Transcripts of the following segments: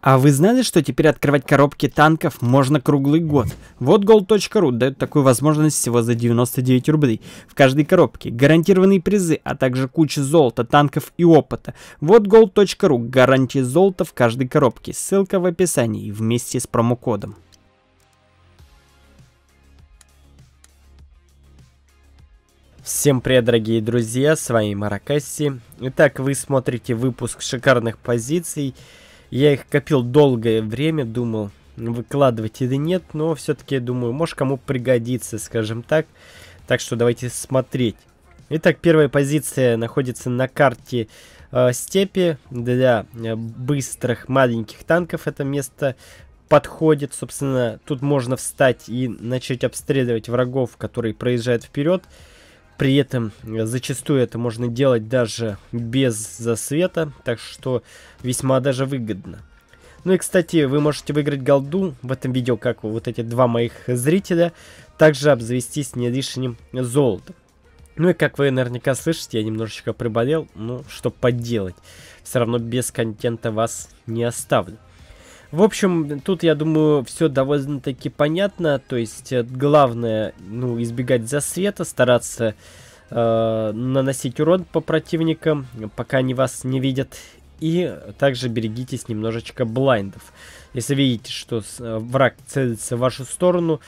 А вы знали, что теперь открывать коробки танков можно круглый год? Вот gold.ru дает такую возможность всего за 99 рублей. В каждой коробке гарантированные призы, а также куча золота, танков и опыта. Вот gold.ru гарантия золота в каждой коробке. Ссылка в описании вместе с промокодом. Всем привет, дорогие друзья, с вами Маракасси. Итак, вы смотрите выпуск шикарных позиций. Я их копил долгое время, думал, выкладывать или нет, но все-таки, я думаю, может кому пригодится, скажем так. Так что давайте смотреть. Итак, первая позиция находится на карте э, степи. Для э, быстрых маленьких танков это место подходит. Собственно, тут можно встать и начать обстреливать врагов, которые проезжают Вперед. При этом э, зачастую это можно делать даже без засвета, так что весьма даже выгодно. Ну и, кстати, вы можете выиграть голду в этом видео, как вот эти два моих зрителя, также обзавестись не лишним золотом. Ну и как вы наверняка слышите, я немножечко приболел, ну что поделать, все равно без контента вас не оставлю. В общем, тут, я думаю, все довольно-таки понятно. То есть, э, главное, ну, избегать засвета, стараться э, наносить урон по противникам, пока они вас не видят. И также берегитесь немножечко блайндов. Если видите, что э, враг целится в вашу сторону,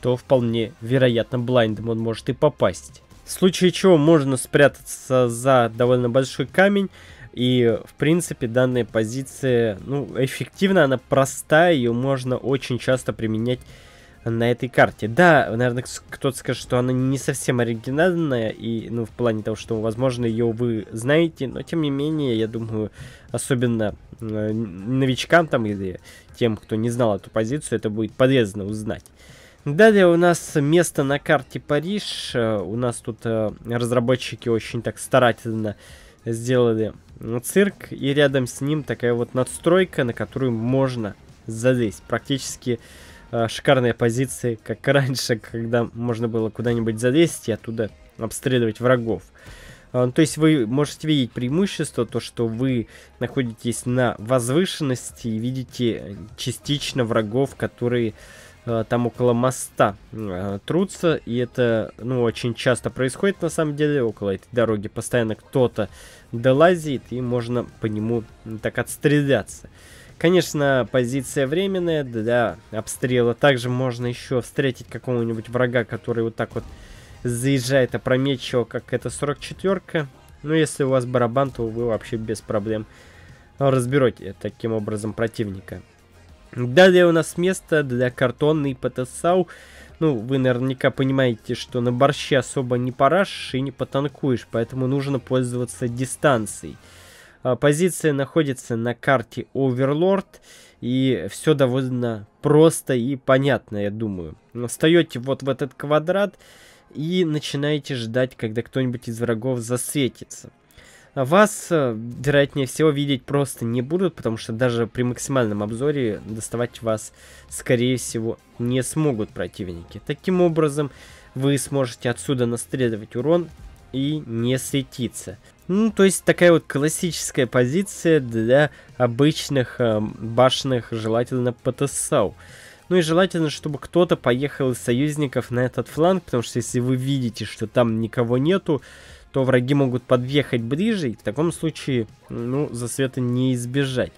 то вполне вероятно блайндом он может и попасть. В случае чего можно спрятаться за довольно большой камень, и, в принципе, данная позиция, ну, эффективна, она простая, ее можно очень часто применять на этой карте. Да, наверное, кто-то скажет, что она не совсем оригинальная, и, ну, в плане того, что, возможно, ее вы знаете, но, тем не менее, я думаю, особенно э, новичкам там или тем, кто не знал эту позицию, это будет полезно узнать. Далее у нас место на карте Париж. Э, у нас тут э, разработчики очень так старательно сделали цирк, и рядом с ним такая вот надстройка, на которую можно залезть. Практически э, шикарные позиции, как раньше, когда можно было куда-нибудь залезть и оттуда обстреливать врагов. Э, то есть вы можете видеть преимущество, то что вы находитесь на возвышенности и видите э, частично врагов, которые Э, там около моста э, трутся, и это, ну, очень часто происходит, на самом деле, около этой дороги постоянно кто-то долазит, и можно по нему так отстреляться. Конечно, позиция временная для обстрела. Также можно еще встретить какого-нибудь врага, который вот так вот заезжает опрометчиво, как это 44-ка. Но если у вас барабан, то вы вообще без проблем разберете таким образом противника. Далее у нас место для картонной потенциал. Ну, вы наверняка понимаете, что на борще особо не порашь и не потанкуешь, поэтому нужно пользоваться дистанцией. А, позиция находится на карте Overlord, и все довольно просто и понятно, я думаю. Встаете вот в этот квадрат и начинаете ждать, когда кто-нибудь из врагов засветится вас, э, вероятнее всего, видеть просто не будут, потому что даже при максимальном обзоре доставать вас, скорее всего, не смогут противники. Таким образом, вы сможете отсюда настреливать урон и не светиться. Ну, то есть такая вот классическая позиция для обычных э, башенных, желательно, ПТСАУ. Ну и желательно, чтобы кто-то поехал из союзников на этот фланг, потому что если вы видите, что там никого нету, то враги могут подъехать ближе, и в таком случае, ну, засвета не избежать.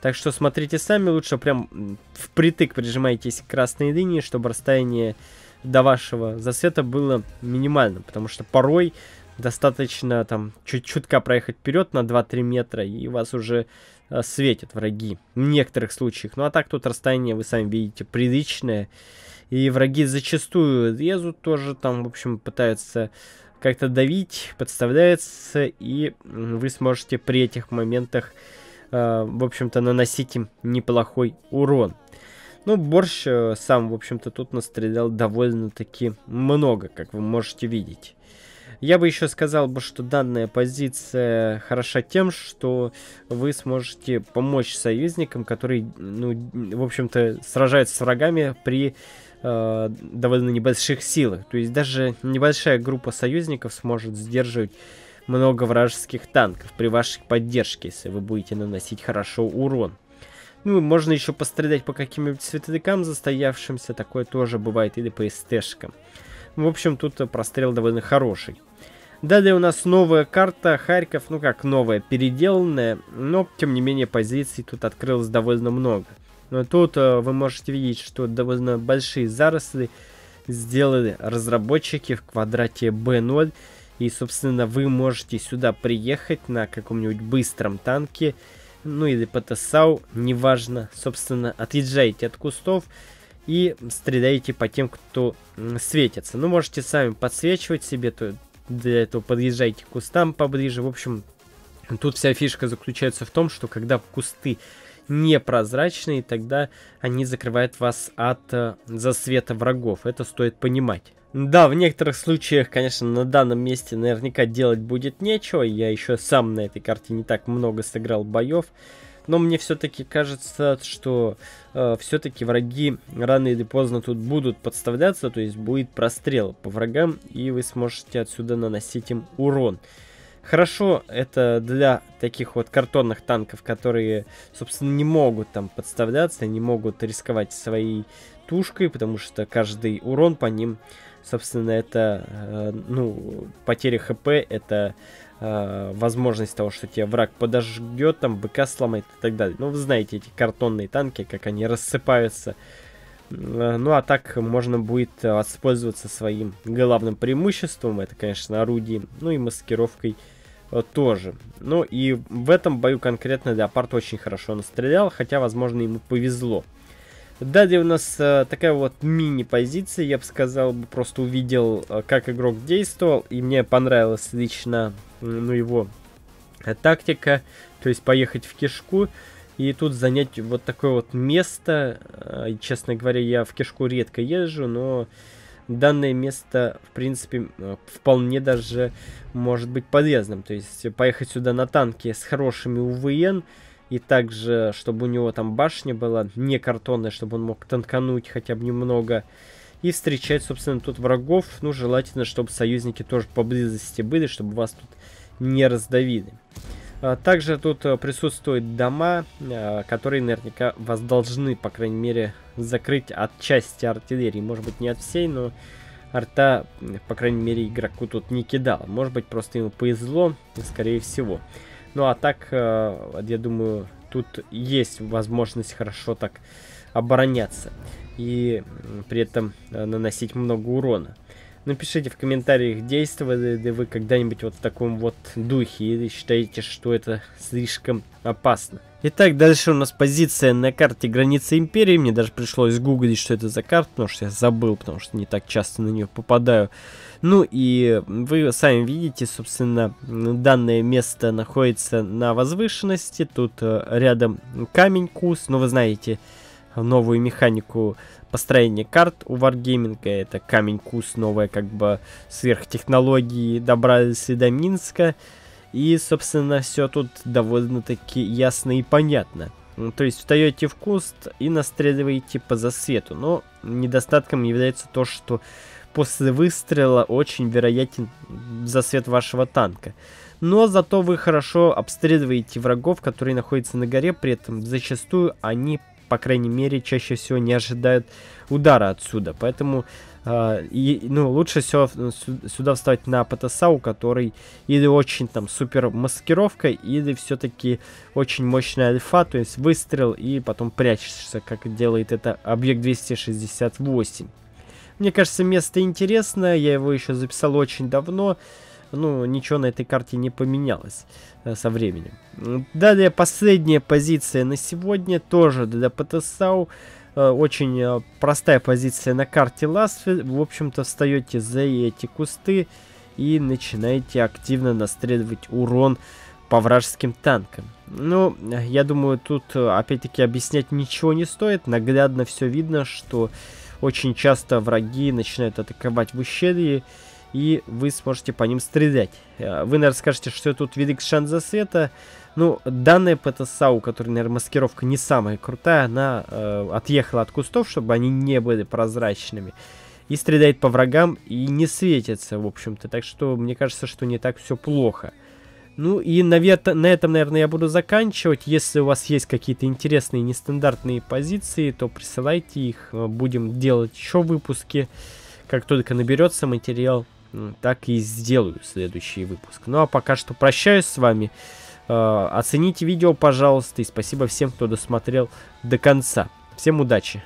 Так что смотрите сами, лучше прям впритык прижимайтесь к красной линии, чтобы расстояние до вашего засвета было минимальным, потому что порой достаточно там чуть-чутка проехать вперед на 2-3 метра, и вас уже э, светят враги в некоторых случаях. Ну а так тут расстояние, вы сами видите, приличное. И враги зачастую лезут тоже, там, в общем, пытаются как-то давить, подставляется, и вы сможете при этих моментах, э, в общем-то, наносить им неплохой урон. Ну, Борщ э, сам, в общем-то, тут настрелял довольно-таки много, как вы можете видеть. Я бы еще сказал бы, что данная позиция хороша тем, что вы сможете помочь союзникам, которые, ну, в общем-то, сражаются с врагами при э, довольно небольших силах. То есть даже небольшая группа союзников сможет сдерживать много вражеских танков при вашей поддержке, если вы будете наносить хорошо урон. Ну, можно еще пострелять по каким-нибудь светлякам застоявшимся, такое тоже бывает, или по эстешкам. Ну, в общем, тут э, прострел довольно хороший. Далее у нас новая карта Харьков, ну как новая, переделанная, но тем не менее позиций тут открылось довольно много. Но тут э, вы можете видеть, что довольно большие заросли сделали разработчики в квадрате B0. И, собственно, вы можете сюда приехать на каком-нибудь быстром танке, ну или по неважно. Собственно, отъезжайте от кустов и стреляете по тем, кто светится. Ну, можете сами подсвечивать себе, то для этого подъезжайте к кустам поближе. В общем, тут вся фишка заключается в том, что когда кусты непрозрачные, тогда они закрывают вас от э, засвета врагов. Это стоит понимать. Да, в некоторых случаях, конечно, на данном месте наверняка делать будет нечего. Я еще сам на этой карте не так много сыграл боев. Но мне все-таки кажется, что э, все-таки враги рано или поздно тут будут подставляться, то есть будет прострел по врагам, и вы сможете отсюда наносить им урон. Хорошо, это для таких вот картонных танков, которые, собственно, не могут там подставляться, не могут рисковать своей тушкой, потому что каждый урон по ним, собственно, это, э, ну, потеря хп, это э, возможность того, что тебя враг подожгет, там, БК сломает и так далее. Ну, вы знаете эти картонные танки, как они рассыпаются Э, ну а так можно будет э, воспользоваться своим главным преимуществом, это, конечно, орудие, ну и маскировкой э, тоже. Ну и в этом бою конкретно Леопард очень хорошо настрелял, хотя, возможно, ему повезло. Далее у нас такая вот мини-позиция, я бы сказал, просто увидел, как игрок действовал, и мне понравилась лично ну, его тактика, то есть поехать в кишку, и тут занять вот такое вот место, а, честно говоря, я в кишку редко езжу, но данное место, в принципе, э, вполне даже может быть полезным. То есть поехать сюда на танке с хорошими УВН, и также, чтобы у него там башня была не картонная, чтобы он мог танкануть хотя бы немного. И встречать, собственно, тут врагов. Ну, желательно, чтобы союзники тоже поблизости были, чтобы вас тут не раздавили. А, также тут э, присутствуют дома, э, которые наверняка вас должны, по крайней мере, закрыть от части артиллерии. Может быть, не от всей, но арта, по крайней мере, игроку тут не кидал, Может быть, просто ему повезло, скорее всего. Ну, а так, э, я думаю, тут есть возможность хорошо так обороняться и при этом наносить много урона. Напишите в комментариях, действовали ли вы когда-нибудь вот в таком вот духе или считаете, что это слишком опасно. Итак, дальше у нас позиция на карте границы империи. Мне даже пришлось гуглить, что это за карта, потому что я забыл, потому что не так часто на нее попадаю. Ну и вы сами видите, собственно, данное место находится на возвышенности. Тут э, рядом камень-кус, но ну, вы знаете, новую механику построения карт у Wargaming. А это камень кус, новая как бы сверхтехнологии добрались и до Минска. И, собственно, все тут довольно-таки ясно и понятно. Ну, то есть встаете в куст и настреливаете по засвету. Но недостатком является то, что после выстрела очень вероятен засвет вашего танка. Но зато вы хорошо обстреливаете врагов, которые находятся на горе, при этом зачастую они по крайней мере, чаще всего не ожидают удара отсюда. Поэтому э, и, ну, лучше все э, сюда вставить на ПТСА, у которой или очень там супер маскировка, или все-таки очень мощная альфа, то есть выстрел и потом прячешься, как делает это объект 268. Мне кажется, место интересное, я его еще записал очень давно ну, ничего на этой карте не поменялось э, со временем. Далее, последняя позиция на сегодня тоже для Патасау. Э, очень э, простая позиция на карте Лас. В общем-то, встаете за эти кусты и начинаете активно настреливать урон по вражеским танкам. Ну, я думаю, тут опять-таки объяснять ничего не стоит. Наглядно все видно, что очень часто враги начинают атаковать в ущелье, и вы сможете по ним стрелять. Э, вы, наверное, скажете, что тут велик шанс света. Ну, данная ПТСА, у которой, наверное, маскировка не самая крутая, она э, отъехала от кустов, чтобы они не были прозрачными. И стреляет по врагам и не светится, в общем-то. Так что мне кажется, что не так все плохо. Ну и на, на этом, наверное, я буду заканчивать. Если у вас есть какие-то интересные нестандартные позиции, то присылайте их. Э, будем делать еще выпуски, как только наберется материал так и сделаю следующий выпуск. Ну а пока что прощаюсь с вами. Э, оцените видео, пожалуйста, и спасибо всем, кто досмотрел до конца. Всем удачи!